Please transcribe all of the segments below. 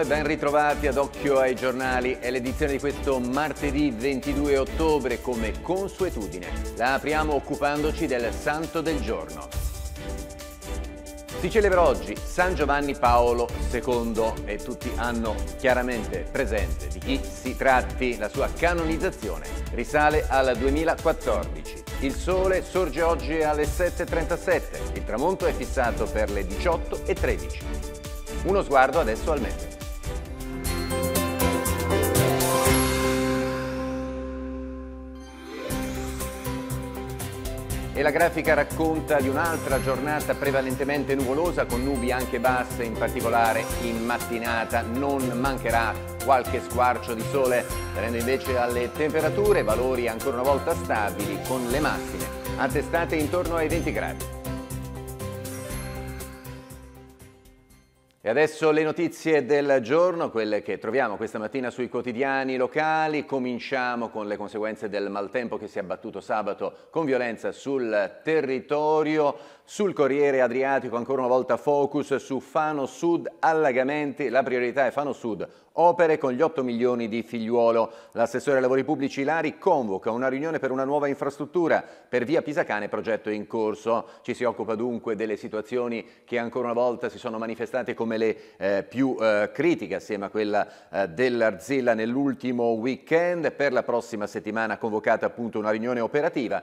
e ben ritrovati ad Occhio ai giornali. È l'edizione di questo martedì 22 ottobre come consuetudine. La apriamo occupandoci del santo del giorno. Si celebra oggi San Giovanni Paolo II e tutti hanno chiaramente presente di chi si tratti. La sua canonizzazione risale al 2014. Il sole sorge oggi alle 7.37, il tramonto è fissato per le 18.13. Uno sguardo adesso al meteo. E la grafica racconta di un'altra giornata prevalentemente nuvolosa con nubi anche basse, in particolare in mattinata non mancherà qualche squarcio di sole, venendo invece alle temperature, valori ancora una volta stabili con le massime attestate intorno ai 20 gradi. E adesso le notizie del giorno, quelle che troviamo questa mattina sui quotidiani locali. Cominciamo con le conseguenze del maltempo che si è abbattuto sabato con violenza sul territorio. Sul Corriere Adriatico ancora una volta focus su Fano Sud allagamenti, la priorità è Fano Sud, opere con gli 8 milioni di figliuolo. L'assessore ai lavori pubblici Lari convoca una riunione per una nuova infrastruttura per via Pisacane, progetto in corso. Ci si occupa dunque delle situazioni che ancora una volta si sono manifestate come le eh, più eh, critiche assieme a quella eh, dell'Arzilla nell'ultimo weekend. Per la prossima settimana convocata appunto una riunione operativa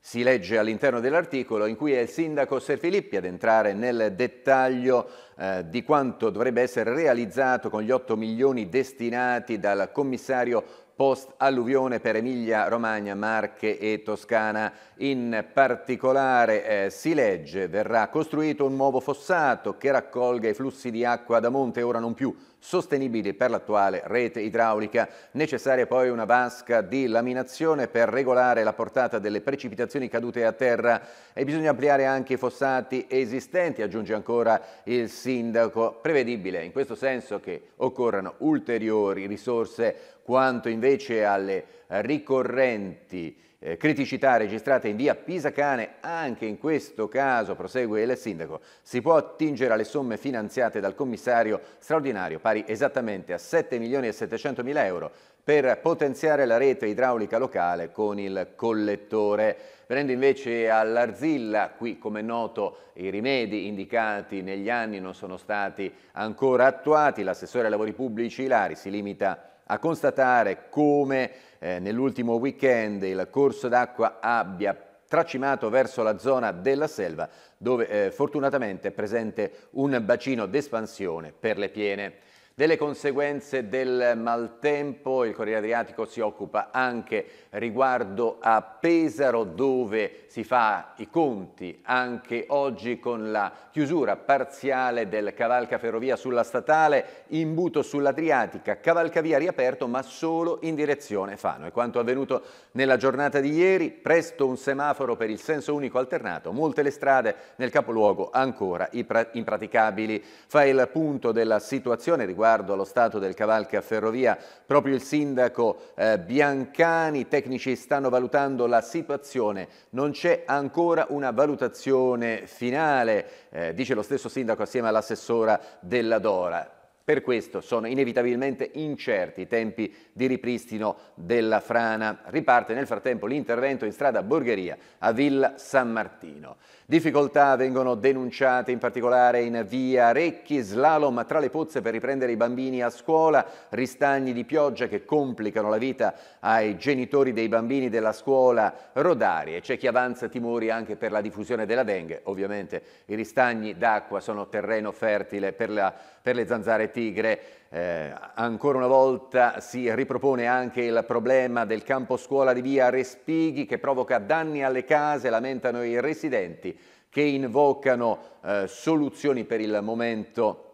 si legge all'interno dell'articolo in cui è il sindaco Serfilippi ad entrare nel dettaglio eh, di quanto dovrebbe essere realizzato con gli 8 milioni destinati dal commissario post-alluvione per Emilia, Romagna, Marche e Toscana. In particolare eh, si legge verrà costruito un nuovo fossato che raccolga i flussi di acqua da monte, ora non più sostenibili per l'attuale rete idraulica. Necessaria poi una vasca di laminazione per regolare la portata delle precipitazioni cadute a terra e bisogna ampliare anche i fossati esistenti, aggiunge ancora il sindaco. Prevedibile in questo senso che occorrano ulteriori risorse quanto invece alle ricorrenti eh, criticità registrate in via Pisacane, anche in questo caso, prosegue il sindaco, si può attingere alle somme finanziate dal commissario straordinario, pari esattamente a 7 milioni e 700 mila euro, per potenziare la rete idraulica locale con il collettore. Venendo invece all'Arzilla, qui come noto i rimedi indicati negli anni non sono stati ancora attuati, l'assessore ai lavori pubblici Ilari si limita a a constatare come eh, nell'ultimo weekend il corso d'acqua abbia tracimato verso la zona della selva dove eh, fortunatamente è presente un bacino d'espansione per le piene. Delle conseguenze del maltempo il Corriere Adriatico si occupa anche riguardo a Pesaro dove si fa i conti anche oggi con la chiusura parziale del cavalca ferrovia sulla statale, imbuto sull'Adriatica, cavalcavia riaperto ma solo in direzione Fano. E quanto avvenuto nella giornata di ieri, presto un semaforo per il senso unico alternato, molte le strade nel capoluogo ancora impraticabili. Fa il punto della situazione riguardo riguardo allo stato del cavalca ferrovia. Proprio il sindaco eh, Biancani, i tecnici stanno valutando la situazione, non c'è ancora una valutazione finale, eh, dice lo stesso sindaco assieme all'assessora della Dora. Per questo sono inevitabilmente incerti i tempi di ripristino della frana. Riparte nel frattempo l'intervento in strada Borgheria a Villa San Martino. Difficoltà vengono denunciate in particolare in via Recchi, slalom tra le pozze per riprendere i bambini a scuola, ristagni di pioggia che complicano la vita ai genitori dei bambini della scuola rodarie. C'è chi avanza timori anche per la diffusione della dengue. Ovviamente i ristagni d'acqua sono terreno fertile per, la, per le zanzare Tigre. Eh, ancora una volta si ripropone anche il problema del campo scuola di via Respighi che provoca danni alle case, lamentano i residenti che invocano eh, soluzioni per il momento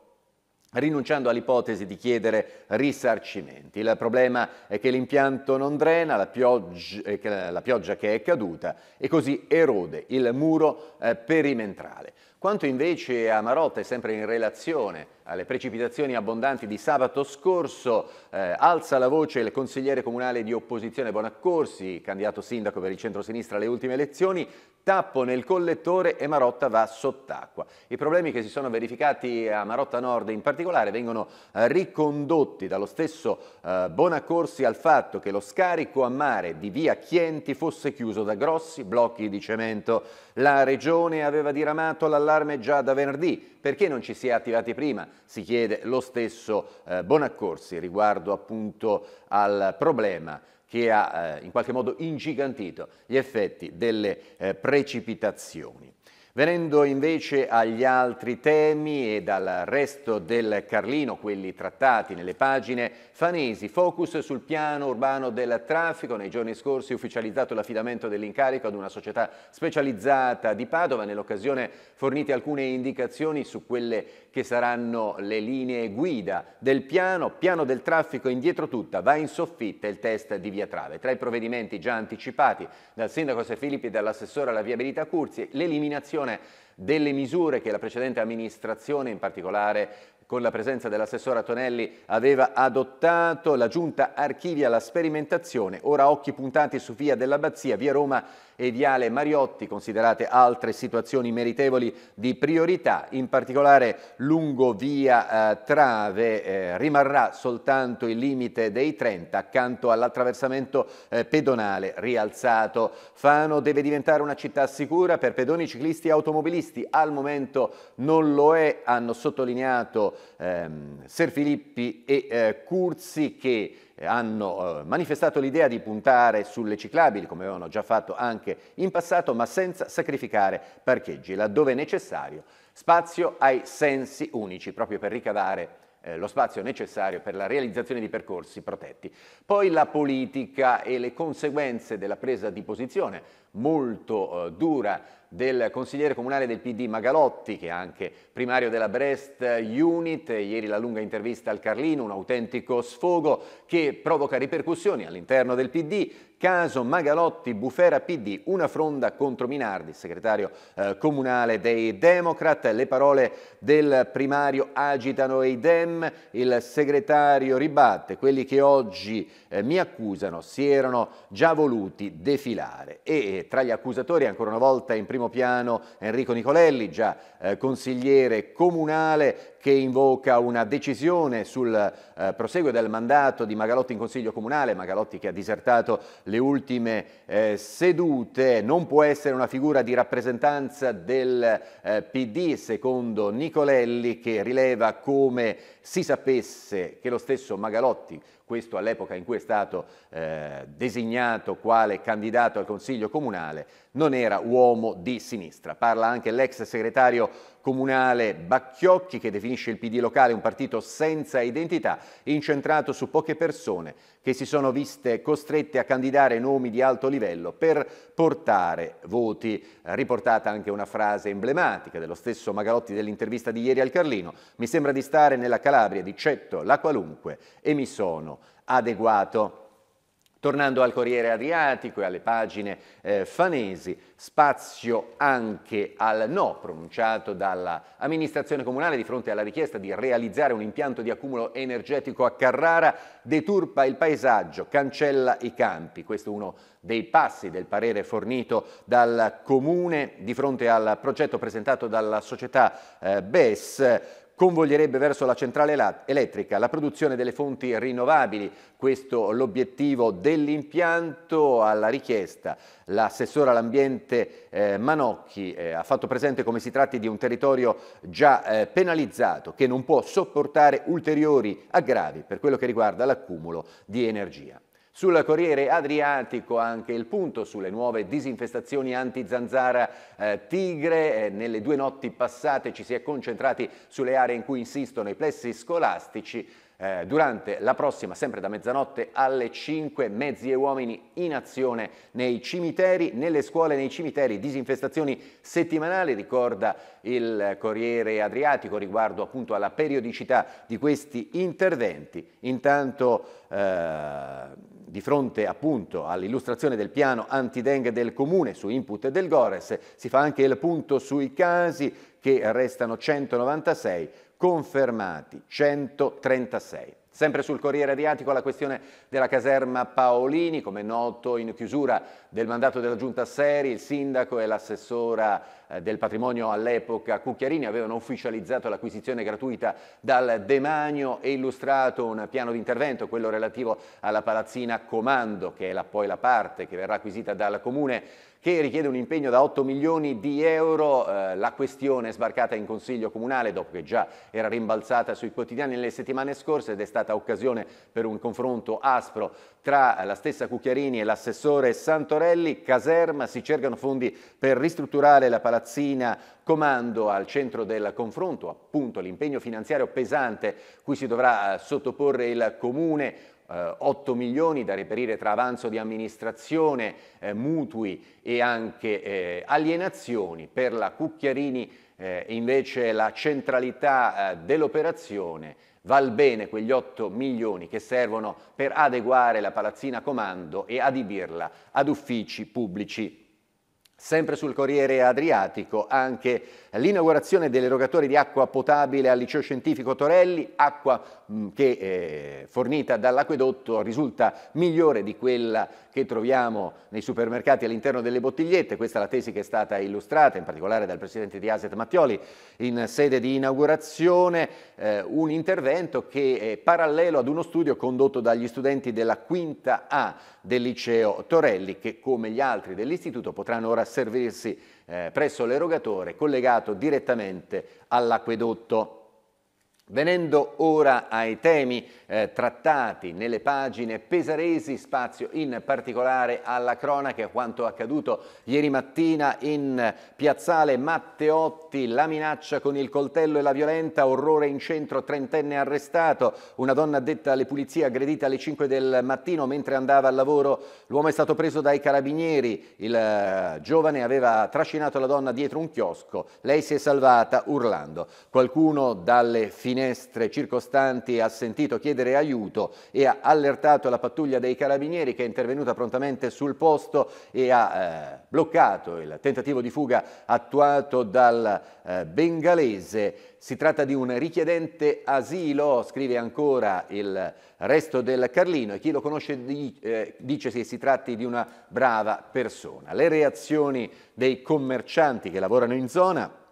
rinunciando all'ipotesi di chiedere risarcimenti. Il problema è che l'impianto non drena, la pioggia, eh, la pioggia, che è caduta e così erode il muro eh, perimetrale. Quanto invece a Marotta è sempre in relazione alle precipitazioni abbondanti di sabato scorso, eh, alza la voce il consigliere comunale di opposizione Bonaccorsi, candidato sindaco per il centro-sinistra alle ultime elezioni, tappo nel collettore e Marotta va sott'acqua. I problemi che si sono verificati a Marotta Nord in particolare vengono eh, ricondotti dallo stesso eh, Bonaccorsi al fatto che lo scarico a mare di via Chienti fosse chiuso da grossi blocchi di cemento. La regione aveva diramato l'allarme allarme già da venerdì. Perché non ci si è attivati prima? Si chiede lo stesso eh, Bonaccorsi riguardo appunto al problema che ha eh, in qualche modo ingigantito gli effetti delle eh, precipitazioni. Venendo invece agli altri temi e dal resto del Carlino, quelli trattati nelle pagine, Fanesi, focus sul piano urbano del traffico. Nei giorni scorsi è ufficializzato l'affidamento dell'incarico ad una società specializzata di Padova. Nell'occasione fornite alcune indicazioni su quelle che saranno le linee guida del piano. Piano del traffico indietro tutta, va in soffitta il test di Via Trave. Tra i provvedimenti già anticipati dal sindaco Se Filippi e dall'assessore alla viabilità Curzi, l'eliminazione l'applicazione delle misure che la precedente amministrazione, in particolare con la presenza dell'assessora Tonelli, aveva adottato. La giunta archivia la sperimentazione, ora occhi puntati su via dell'Abbazia, via Roma e Viale Mariotti, considerate altre situazioni meritevoli di priorità, in particolare lungo via eh, Trave eh, rimarrà soltanto il limite dei 30 accanto all'attraversamento eh, pedonale rialzato. Fano deve diventare una città sicura per pedoni, ciclisti e automobilisti, al momento non lo è, hanno sottolineato ehm, Filippi e eh, Curzi che hanno eh, manifestato l'idea di puntare sulle ciclabili, come avevano già fatto anche in passato, ma senza sacrificare parcheggi, laddove necessario, spazio ai sensi unici, proprio per ricavare eh, lo spazio necessario per la realizzazione di percorsi protetti. Poi la politica e le conseguenze della presa di posizione molto eh, dura del consigliere comunale del PD Magalotti, che è anche primario della Brest Unit, ieri la lunga intervista al Carlino, un autentico sfogo che provoca ripercussioni all'interno del PD, caso Magalotti Bufera PD, una fronda contro Minardi, segretario eh, comunale dei Democrat, le parole del primario agitano i Dem, il segretario ribatte quelli che oggi eh, mi accusano si erano già voluti defilare e tra gli accusatori ancora una volta in primo piano Enrico Nicolelli, già eh, consigliere comunale che invoca una decisione sul eh, proseguo del mandato di Magalotti in Consiglio Comunale, Magalotti che ha disertato le ultime eh, sedute, non può essere una figura di rappresentanza del eh, PD, secondo Nicolelli, che rileva come si sapesse che lo stesso Magalotti questo all'epoca in cui è stato eh, designato quale candidato al Consiglio comunale, non era uomo di sinistra. Parla anche l'ex segretario comunale Bacchiocchi che definisce il PD locale un partito senza identità, incentrato su poche persone che si sono viste costrette a candidare nomi di alto livello per portare voti. Riportata anche una frase emblematica dello stesso Magalotti dell'intervista di ieri al Carlino. Mi sembra di stare nella Calabria di Cetto, la qualunque, e mi sono adeguato. Tornando al Corriere Adriatico e alle pagine eh, fanesi, spazio anche al no pronunciato dall'amministrazione comunale di fronte alla richiesta di realizzare un impianto di accumulo energetico a Carrara, deturpa il paesaggio, cancella i campi. Questo è uno dei passi del parere fornito dal comune di fronte al progetto presentato dalla società eh, BES convoglierebbe verso la centrale elettrica la produzione delle fonti rinnovabili. Questo l'obiettivo dell'impianto alla richiesta. L'assessore all'ambiente eh, Manocchi eh, ha fatto presente come si tratti di un territorio già eh, penalizzato che non può sopportare ulteriori aggravi per quello che riguarda l'accumulo di energia. Sul Corriere Adriatico anche il punto sulle nuove disinfestazioni anti-zanzara eh, tigre. Eh, nelle due notti passate ci si è concentrati sulle aree in cui insistono i plessi scolastici eh, durante la prossima, sempre da mezzanotte alle 5, mezzi e uomini in azione nei cimiteri, nelle scuole, nei cimiteri, disinfestazioni settimanali, ricorda il Corriere Adriatico riguardo appunto alla periodicità di questi interventi. Intanto eh, di fronte appunto all'illustrazione del piano anti del Comune su input del Gores si fa anche il punto sui casi che restano 196 confermati 136. Sempre sul Corriere Adriatico la questione della caserma Paolini, come noto in chiusura del mandato della Giunta Seri, il sindaco e l'assessora eh, del patrimonio all'epoca, Cucchiarini avevano ufficializzato l'acquisizione gratuita dal demanio e illustrato un piano di intervento, quello relativo alla palazzina Comando, che è la, poi la parte che verrà acquisita dal Comune che richiede un impegno da 8 milioni di euro. Eh, la questione è sbarcata in Consiglio Comunale dopo che già era rimbalzata sui quotidiani nelle settimane scorse ed è stata occasione per un confronto aspro tra la stessa Cucchiarini e l'assessore Santorelli. Caserma si cercano fondi per ristrutturare la palazzina palazzina comando al centro del confronto, appunto l'impegno finanziario pesante cui si dovrà eh, sottoporre il comune, 8 eh, milioni da reperire tra avanzo di amministrazione, eh, mutui e anche eh, alienazioni. Per la Cucchiarini eh, invece la centralità eh, dell'operazione val bene quegli 8 milioni che servono per adeguare la palazzina comando e adibirla ad uffici pubblici Sempre sul Corriere Adriatico, anche l'inaugurazione dell'erogatore di acqua potabile al Liceo Scientifico Torelli, acqua mm, che eh, fornita dall'acquedotto risulta migliore di quella che troviamo nei supermercati all'interno delle bottigliette. Questa è la tesi che è stata illustrata in particolare dal presidente di Aset Mattioli in sede di inaugurazione, eh, un intervento che è parallelo ad uno studio condotto dagli studenti della quinta A del liceo Torelli che come gli altri dell'istituto potranno ora servirsi eh, presso l'erogatore collegato direttamente all'acquedotto. Venendo ora ai temi eh, trattati nelle pagine pesaresi, spazio in particolare alla cronaca, quanto accaduto ieri mattina in piazzale Matteotti, la minaccia con il coltello e la violenta, orrore in centro, trentenne arrestato, una donna detta alle pulizie aggredita alle 5 del mattino mentre andava al lavoro, l'uomo è stato preso dai carabinieri, il eh, giovane aveva trascinato la donna dietro un chiosco, lei si è salvata urlando, qualcuno dalle file finestre circostanti ha sentito chiedere aiuto e ha allertato la pattuglia dei carabinieri che è intervenuta prontamente sul posto e ha eh, bloccato il tentativo di fuga attuato dal eh, bengalese. Si tratta di un richiedente asilo, scrive ancora il resto del Carlino e chi lo conosce di, eh, dice che si tratti di una brava persona. Le reazioni dei commercianti che lavorano in zona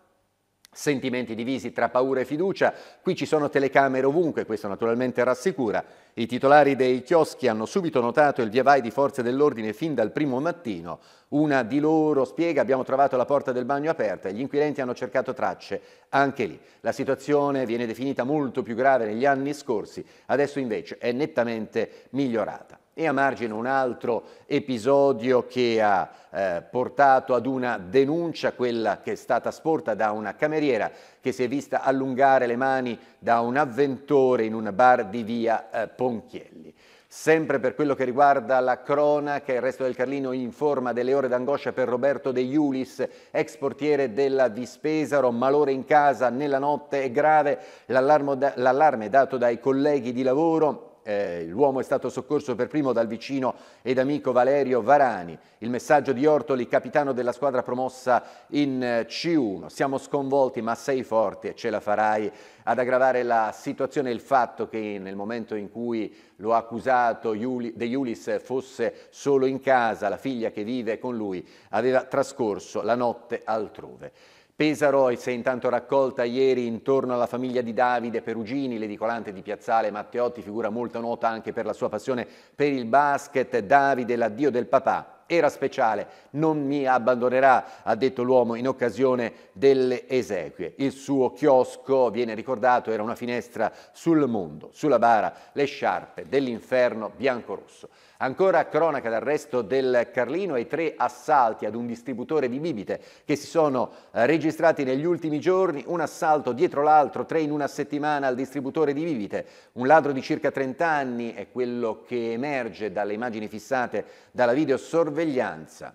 Sentimenti divisi tra paura e fiducia, qui ci sono telecamere ovunque, questo naturalmente rassicura. I titolari dei chioschi hanno subito notato il via vai di forze dell'ordine fin dal primo mattino. Una di loro spiega abbiamo trovato la porta del bagno aperta e gli inquirenti hanno cercato tracce anche lì. La situazione viene definita molto più grave negli anni scorsi, adesso invece è nettamente migliorata. E a margine un altro episodio che ha eh, portato ad una denuncia, quella che è stata sporta da una cameriera che si è vista allungare le mani da un avventore in un bar di via eh, Ponchielli. Sempre per quello che riguarda la cronaca, il resto del Carlino informa delle ore d'angoscia per Roberto De Iulis, ex portiere della Vispesaro, malore in casa nella notte è grave, l'allarme dato dai colleghi di lavoro eh, l'uomo è stato soccorso per primo dal vicino ed amico Valerio Varani. Il messaggio di Ortoli, capitano della squadra promossa in eh, C1. Siamo sconvolti ma sei forti e ce la farai. Ad aggravare la situazione il fatto che nel momento in cui lo ha accusato De Iulis fosse solo in casa, la figlia che vive con lui aveva trascorso la notte altrove. Pesaro si è intanto raccolta ieri intorno alla famiglia di Davide Perugini, l'edicolante di Piazzale Matteotti, figura molto nota anche per la sua passione per il basket. Davide, l'addio del papà, era speciale, non mi abbandonerà, ha detto l'uomo in occasione delle esequie. Il suo chiosco, viene ricordato, era una finestra sul mondo, sulla bara, le sciarpe dell'inferno bianco-rosso. Ancora cronaca d'arresto del Carlino e tre assalti ad un distributore di bibite che si sono eh, registrati negli ultimi giorni, un assalto dietro l'altro, tre in una settimana al distributore di bibite. Un ladro di circa 30 anni è quello che emerge dalle immagini fissate dalla videosorveglianza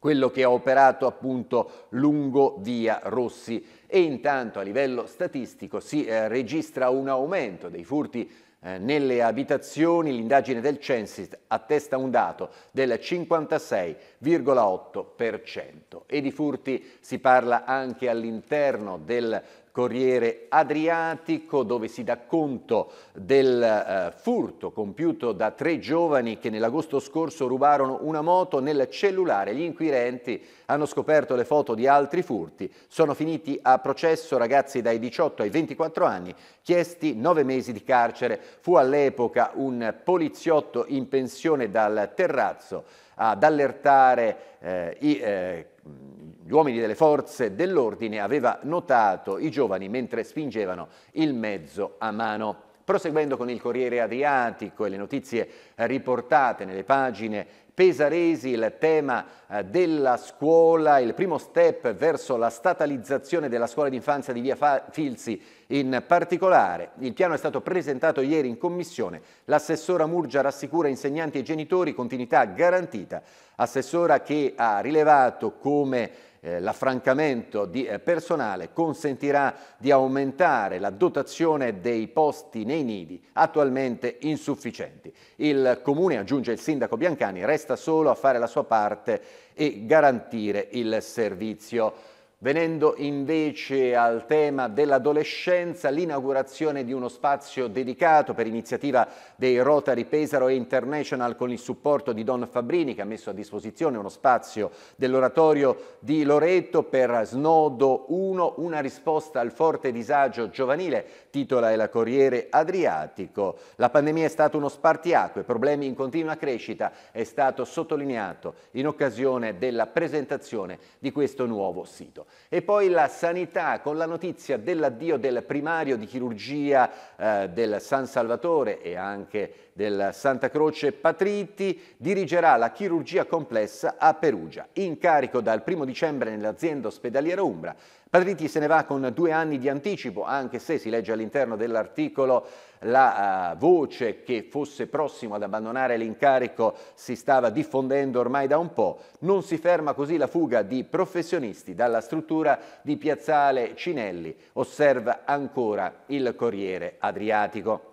quello che ha operato appunto lungo via Rossi e intanto a livello statistico si eh, registra un aumento dei furti eh, nelle abitazioni l'indagine del Censit attesta un dato del 56,8% e di furti si parla anche all'interno del Corriere Adriatico dove si dà conto del eh, furto compiuto da tre giovani che nell'agosto scorso rubarono una moto nel cellulare. Gli inquirenti hanno scoperto le foto di altri furti. Sono finiti a processo ragazzi dai 18 ai 24 anni, chiesti nove mesi di carcere. Fu all'epoca un poliziotto in pensione dal terrazzo ad allertare eh, i, eh, gli uomini delle forze dell'ordine, aveva notato i giovani mentre spingevano il mezzo a mano. Proseguendo con il Corriere Adriatico e le notizie eh, riportate nelle pagine Pesaresi, il tema eh, della scuola, il primo step verso la statalizzazione della scuola d'infanzia di Via Filzi in particolare. Il piano è stato presentato ieri in commissione. L'assessora Murgia rassicura insegnanti e genitori, continuità garantita. Assessora che ha rilevato come eh, l'affrancamento di eh, personale consentirà di aumentare la dotazione dei posti nei nidi, attualmente insufficienti. Il Comune, aggiunge il sindaco Biancani, resta solo a fare la sua parte e garantire il servizio. Venendo invece al tema dell'adolescenza, l'inaugurazione di uno spazio dedicato per iniziativa dei Rotary Pesaro International con il supporto di Don Fabrini che ha messo a disposizione uno spazio dell'oratorio di Loreto per Snodo 1, una risposta al forte disagio giovanile, titola è Corriere Adriatico. La pandemia è stata uno spartiacque, problemi in continua crescita, è stato sottolineato in occasione della presentazione di questo nuovo sito. E poi la sanità con la notizia dell'addio del primario di chirurgia eh, del San Salvatore e anche del Santa Croce Patriti dirigerà la chirurgia complessa a Perugia, in carico dal 1 dicembre nell'azienda ospedaliera Umbra Padriti se ne va con due anni di anticipo, anche se si legge all'interno dell'articolo la uh, voce che fosse prossimo ad abbandonare l'incarico si stava diffondendo ormai da un po'. Non si ferma così la fuga di professionisti dalla struttura di Piazzale Cinelli, osserva ancora il Corriere Adriatico.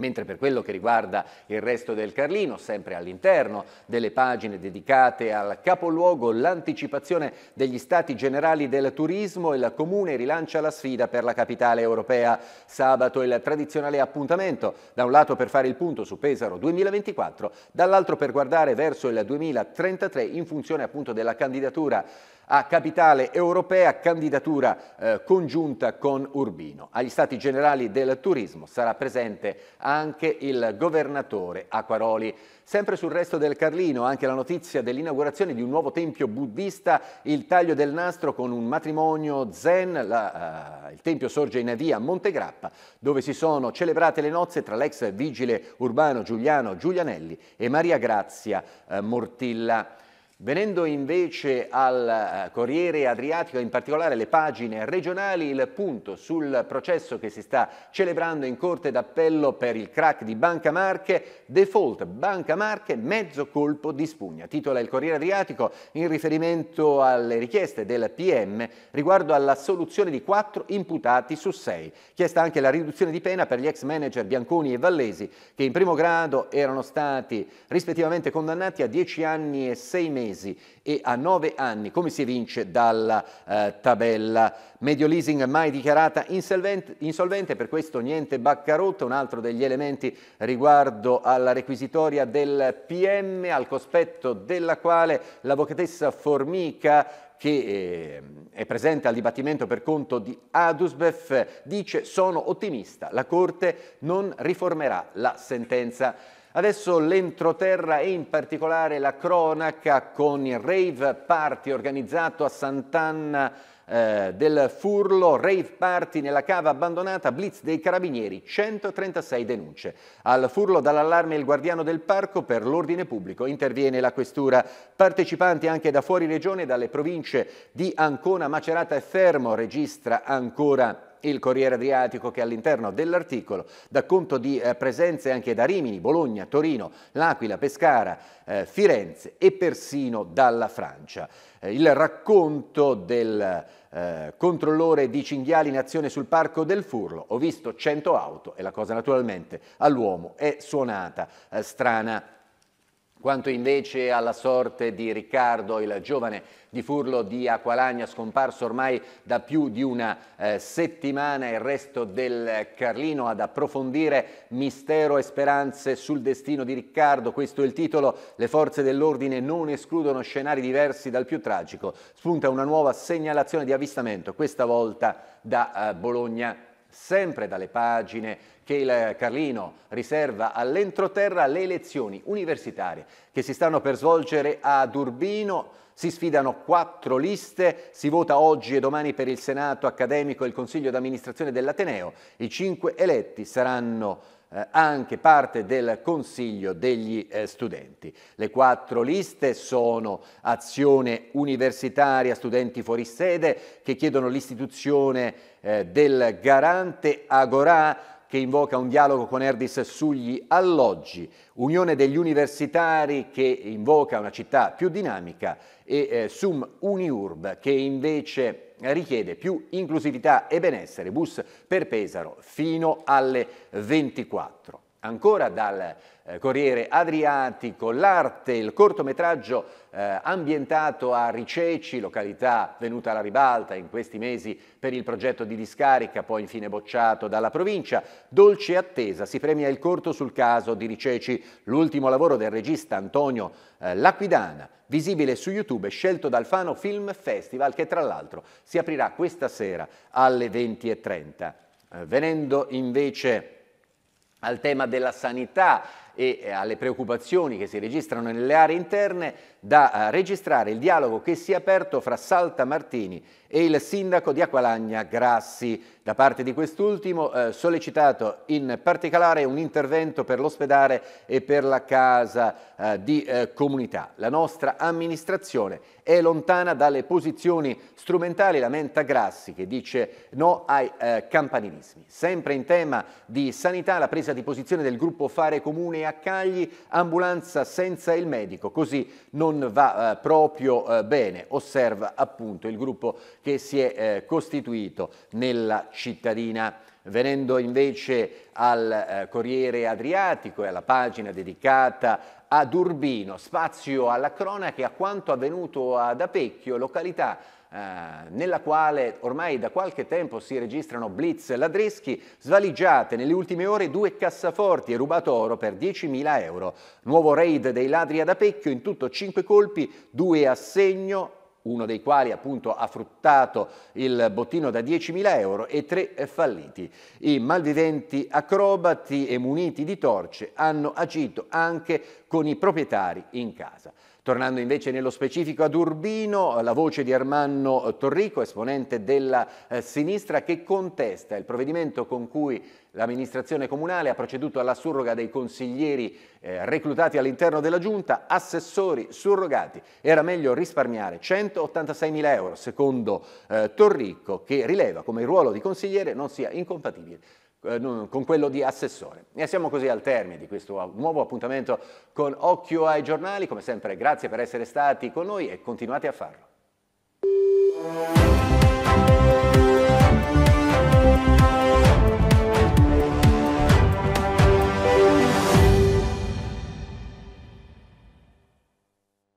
Mentre per quello che riguarda il resto del Carlino, sempre all'interno delle pagine dedicate al capoluogo, l'anticipazione degli stati generali del turismo, e il Comune rilancia la sfida per la capitale europea. Sabato il tradizionale appuntamento, da un lato per fare il punto su Pesaro 2024, dall'altro per guardare verso il 2033 in funzione appunto della candidatura a capitale europea, candidatura eh, congiunta con Urbino. Agli Stati Generali del Turismo sarà presente anche il governatore Acquaroli. Sempre sul resto del Carlino, anche la notizia dell'inaugurazione di un nuovo tempio buddista, il taglio del nastro con un matrimonio zen. La, uh, il tempio sorge in via Montegrappa, dove si sono celebrate le nozze tra l'ex vigile urbano Giuliano Giulianelli e Maria Grazia uh, Mortilla. Venendo invece al eh, Corriere Adriatico, in particolare alle pagine regionali, il punto sul processo che si sta celebrando in Corte d'Appello per il crack di Banca Marche, default Banca Marche, mezzo colpo di spugna. Titola il Corriere Adriatico in riferimento alle richieste del PM riguardo alla soluzione di quattro imputati su sei. Chiesta anche la riduzione di pena per gli ex manager Bianconi e Vallesi, che in primo grado erano stati rispettivamente condannati a dieci anni e sei mesi mesi e a 9 anni, come si evince dalla eh, tabella. Medio Leasing mai dichiarata insolvente, per questo niente bancarotta, un altro degli elementi riguardo alla requisitoria del PM, al cospetto della quale l'avvocatessa Formica che ehm, è presente al dibattimento per conto di Adusbef, dice sono ottimista, la Corte non riformerà la sentenza. Adesso l'entroterra e in particolare la cronaca con il rave party organizzato a Sant'Anna eh, del Furlo, rave party nella cava abbandonata, blitz dei carabinieri, 136 denunce. Al Furlo dall'allarme il guardiano del parco per l'ordine pubblico interviene la questura. Partecipanti anche da fuori regione, dalle province di Ancona, Macerata e Fermo, registra ancora il Corriere Adriatico che all'interno dell'articolo dà conto di eh, presenze anche da Rimini, Bologna, Torino, L'Aquila, Pescara, eh, Firenze e persino dalla Francia. Eh, il racconto del eh, controllore di cinghiali in azione sul parco del Furlo, ho visto 100 auto e la cosa naturalmente all'uomo è suonata eh, strana quanto invece alla sorte di Riccardo, il giovane di Furlo di Aqualagna, scomparso ormai da più di una eh, settimana, il resto del Carlino ad approfondire mistero e speranze sul destino di Riccardo. Questo è il titolo. Le forze dell'ordine non escludono scenari diversi dal più tragico. Spunta una nuova segnalazione di avvistamento, questa volta da eh, Bologna. Sempre dalle pagine che il Carlino riserva all'entroterra le elezioni universitarie che si stanno per svolgere ad Urbino. Si sfidano quattro liste, si vota oggi e domani per il Senato accademico e il Consiglio d'amministrazione dell'Ateneo. I cinque eletti saranno eh, anche parte del Consiglio degli eh, studenti. Le quattro liste sono Azione Universitaria Studenti Fuori Sede che chiedono l'istituzione eh, del Garante Agorà che invoca un dialogo con Erdis sugli alloggi, Unione degli Universitari che invoca una città più dinamica e eh, Sum Uniurb che invece richiede più inclusività e benessere, bus per Pesaro fino alle 24. Ancora dal eh, Corriere Adriatico, l'arte, il cortometraggio eh, ambientato a Riceci, località venuta alla ribalta in questi mesi per il progetto di discarica, poi infine bocciato dalla provincia. Dolce attesa, si premia il corto sul caso di Riceci, l'ultimo lavoro del regista Antonio eh, Laquidana, visibile su YouTube, scelto dal Fano Film Festival che tra l'altro si aprirà questa sera alle 20.30. Eh, venendo invece al tema della sanità, e alle preoccupazioni che si registrano nelle aree interne, da eh, registrare il dialogo che si è aperto fra Salta Martini e il sindaco di Aqualagna Grassi da parte di quest'ultimo eh, sollecitato in particolare un intervento per l'ospedale e per la casa eh, di eh, comunità. La nostra amministrazione è lontana dalle posizioni strumentali, lamenta Grassi che dice no ai eh, campanilismi. Sempre in tema di sanità la presa di posizione del gruppo Fare Comune a Cagli, ambulanza senza il medico, così non va eh, proprio eh, bene, osserva appunto il gruppo che si è costituito nella cittadina. Venendo invece al eh, Corriere Adriatico e alla pagina dedicata ad Urbino, spazio alla cronaca e a quanto avvenuto ad Apecchio, località eh, nella quale ormai da qualche tempo si registrano blitz ladreschi, svaligiate nelle ultime ore due cassaforti e rubato oro per 10.000 euro. Nuovo raid dei ladri ad Apecchio, in tutto 5 colpi, due a segno, uno dei quali appunto ha fruttato il bottino da 10.000 euro e tre falliti. I malviventi acrobati e muniti di torce hanno agito anche con i proprietari in casa. Tornando invece nello specifico ad Urbino, eh, la voce di Armanno eh, Torrico, esponente della eh, sinistra, che contesta il provvedimento con cui l'amministrazione comunale ha proceduto alla surroga dei consiglieri reclutati all'interno della giunta, assessori surrogati. Era meglio risparmiare 186 mila euro, secondo Torrico, che rileva come il ruolo di consigliere non sia incompatibile eh, con quello di assessore. E siamo così al termine di questo nuovo appuntamento con Occhio ai giornali. Come sempre grazie per essere stati con noi e continuate a farlo.